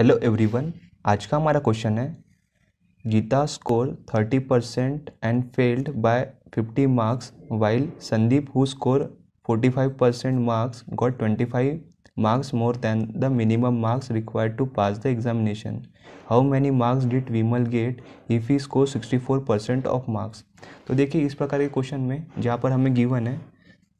hello everyone आज का हमारा क्वेश्चन है Geeta score thirty percent and failed by fifty marks while Sandeep who score forty five percent marks got twenty five marks more than the minimum marks required to pass the examination how many marks did Vimal get if he score sixty four percent of marks तो देखिए इस प्रकार के question में जहाँ पर हमें given है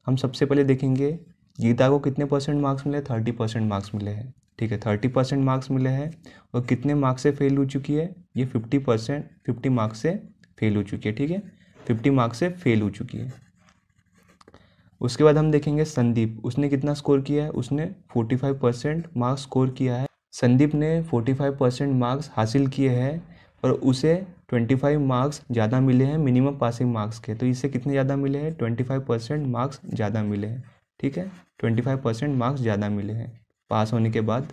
हम सबसे पहले देखेंगे गीता को कितने परसेंट मार्क्स मिले थर्टी परसेंट मार्क्स मिले हैं ठीक है थर्टी परसेंट मार्क्स मिले हैं और कितने मार्क्स से फेल हो चुकी है ये फिफ्टी परसेंट फिफ्टी मार्क्स से फेल हो चुकी है ठीक है फिफ्टी मार्क्स से फेल हो चुकी है उसके बाद हम देखेंगे संदीप उसने कितना स्कोर किया है उसने forty five percent marks score किया है संदीप ने फोर्टी फाइव परसेंट मार्क्स हासिल किए हैं और उसे ट्वेंटी फाइव मार्क्स ज़्यादा मिले हैं मिनिमम पासिंग मार्क्स के तो इससे कितने ज़्यादा मिले हैं ट्वेंटी फाइव परसेंट मार्क्स ज़्यादा मिले हैं ठीक है ट्वेंटी फाइव परसेंट मार्क्स ज़्यादा मिले हैं पास होने के बाद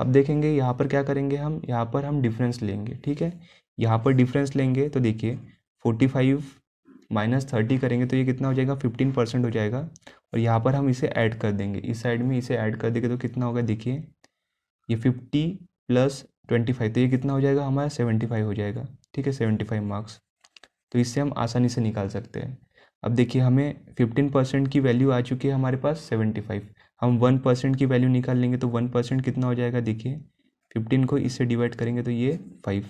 अब देखेंगे यहाँ पर क्या करेंगे हम यहाँ पर हम डिफरेंस लेंगे ठीक है यहाँ पर डिफरेंस लेंगे तो देखिए फोर्टी फाइव माइनस थर्टी करेंगे तो ये कितना हो जाएगा फिफ्टीन परसेंट हो जाएगा और यहाँ पर हम इसे ऐड कर देंगे इस साइड में इसे ऐड कर देंगे तो कितना होगा देखिए ये फिफ्टी प्लस ट्वेंटी फाइव तो ये कितना हो जाएगा हमारा सेवेंटी फाइव हो जाएगा ठीक है सेवेंटी फाइव मार्क्स तो इससे हम आसानी से निकाल सकते हैं अब देखिए हमें फिफ्टीन परसेंट की वैल्यू आ चुकी है हमारे पास सेवेंटी फाइव हम वन परसेंट की वैल्यू निकाल लेंगे तो वन परसेंट कितना हो जाएगा देखिए फिफ्टीन को इससे डिवाइड करेंगे तो ये फाइव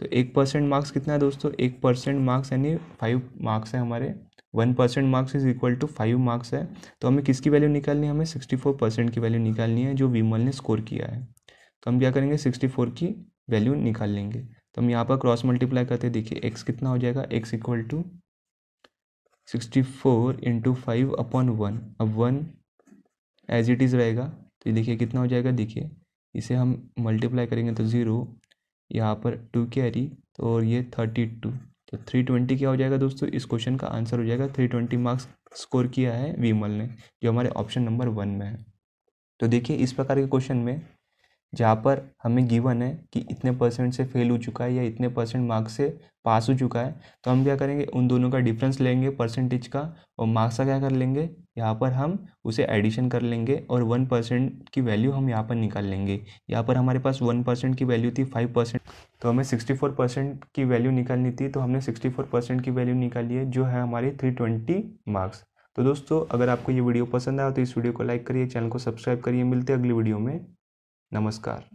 तो एक परसेंट मार्क्स कितना है दोस्तों एक परसेंट मार्क्स यानी फाइव मार्क्स है हमारे one percent marks is equal to five marks है तो हमें किसकी वैल्यू निकालनी है हमें सिक्सटी फोर परसेंट की वैल्यू निकालनी है जो विमल ने स्कोर किया है तो हम क्या करेंगे सिक्सटी फोर की वैल्यू निकाल लेंगे तो हम यहाँ पर क्रॉस मल्टीप्लाई करते देखिए एक्स कितना हो जाएगा X equal to sixty four into five upon one अब वन एज इट इज़ रहेगा तो ये देखिए कितना हो जाएगा देखिए इसे हम मल्टीप्लाई करेंगे तो ज़ीरो यहाँ पर टू कैरी तो और ये थर्टी टू तो थ्री ट्वेंटी क्या हो जाएगा दोस्तों इस क्वेश्चन का आंसर हो जाएगा थ्री ट्वेंटी मार्क्स स्कोर किया है विमल ने जो हमारे ऑप्शन नंबर वन में है तो देखिए इस प्रकार के क्वेश्चन में जहाँ पर हमें गिवन है कि इतने परसेंट से फेल हो चुका है या इतने परसेंट मार्क्स से पास हो चुका है तो हम क्या करेंगे उन दोनों का डिफरेंस लेंगे परसेंटेज का और मार्क्स का क्या कर लेंगे यहाँ पर हम उसे एडिशन कर लेंगे और वन परसेंट की वैल्यू हम यहाँ पर निकाल लेंगे यहाँ पर हमारे पास वन परसेंट की वैल्यू थी फाइव परसेंट तो हमें सिक्सटी फोर परसेंट की वैल्यू निकालनी थी तो हमने सिक्सटी फोर परसेंट की वैल्यू निकाली है जो है हमारी थ्री ट्वेंटी मार्क्स तो दोस्तों अगर आपको ये वीडियो पसंद आया तो इस वीडियो को लाइक करिए चैनल को सब्सक्राइब करिए मिलते हैं अगली वीडियो में नमस्कार